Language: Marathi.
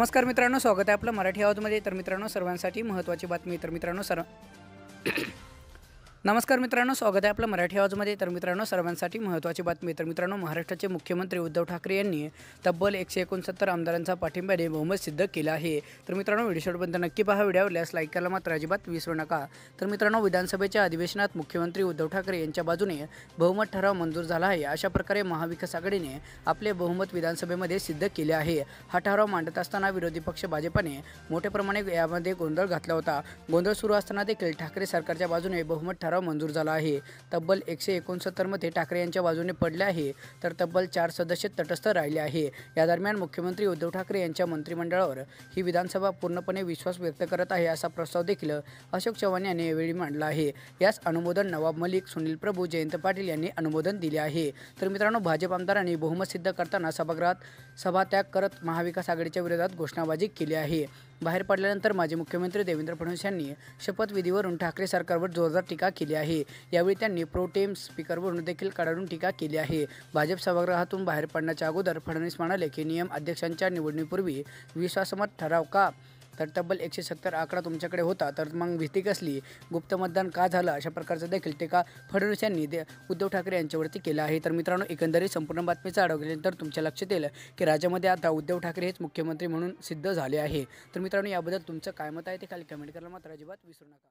नमस्कार मित्रांनो स्वागत आहे आपलं मराठी आवाजमध्ये तर मित्रांनो सर्वांसाठी महत्त्वाची बातमी तर मित्रांनो सर नमस्कार मित्रांनो स्वागत आहे आपलं मराठी आवाजमध्ये तर मित्रांनो सर्वांसाठी महत्त्वाची बातमी तर मित्रांनो महाराष्ट्राचे मुख्यमंत्री उद्धव ठाकरे यांनी तब्बल एकशे एकोणसत्तर आमदारांचा पाठिंब्याने बहुमत सिद्ध केला आहे तर मित्रांनो व्हिडिओ शॉटबद्दल नक्की पहा व्हिडिओ लाईक करायला मात्र अजिबात विसरू नका तर मित्रांनो विधानसभेच्या अधिवेशनात मुख्यमंत्री उद्धव ठाकरे यांच्या बाजूने बहुमत ठराव मंजूर झाला आहे अशा प्रकारे महाविकास आघाडीने आपले बहुमत विधानसभेमध्ये सिद्ध केले आहे हा ठराव मांडत असताना विरोधी पक्ष भाजपाने मोठ्या प्रमाणे यामध्ये गोंधळ घातला होता गोंधळ सुरू असताना देखील ठाकरे सरकारच्या बाजूने बहुमत ठराव मंजूर झाला आहे तब्बल एकशे एकोणसत्तरमध्ये ठाकरे यांच्या बाजूने पडले आहे तर तब्बल चार सदस्य तटस्थ राहिले आहे या दरम्यान मुख्यमंत्री उद्धव ठाकरे यांच्या मंत्रिमंडळावर ही विधानसभा पूर्णपणे विश्वास व्यक्त करत आहे असा प्रस्ताव देखील अशोक चव्हाण यांनी यावेळी मांडला आहे यास अनुमोदन नवाब मलिक सुनील प्रभू जयंत पाटील यांनी अनुमोदन दिले आहे तर मित्रांनो भाजप आमदारांनी बहुमत सिद्ध करताना सभागृहात सभात्याग करत महाविकास आघाडीच्या विरोधात घोषणाबाजी केली आहे बाहेर पडल्यानंतर माजी मुख्यमंत्री देवेंद्र फडणवीस यांनी शपथविधीवरून ठाकरे सरकारवर जोरदार टीका केली आहे यावेळी त्यांनी प्रोटेम स्पीकरवरून देखील कडाडून टीका केली आहे भाजप सभागृहातून बाहेर पडण्याच्या अगोदर फडणवीस म्हणाले की नियम अध्यक्षांच्या निवडणीपूर्वी विश्वासमत ठराव का तर तब्बल एकशे सत्तर आकडा तुमच्याकडे होता तर मग भीती कसली गुप्त मतदान का झालं अशा प्रकारचं देखील टीका फडणवीस यांनी दे उद्धव ठाकरे यांच्यावरती केला आहे तर मित्रांनो एकंदरीत संपूर्ण बातमीचा आढावा तर तुमच्या लक्षात येईल की राज्यामध्ये आता उद्धव ठाकरे हेच मुख्यमंत्री म्हणून सिद्ध झाले आहे तर मित्रांनो याबद्दल तुमचं काय मत आहे ते खाली कमेंट करायला मात्र अजिबात विसरू नका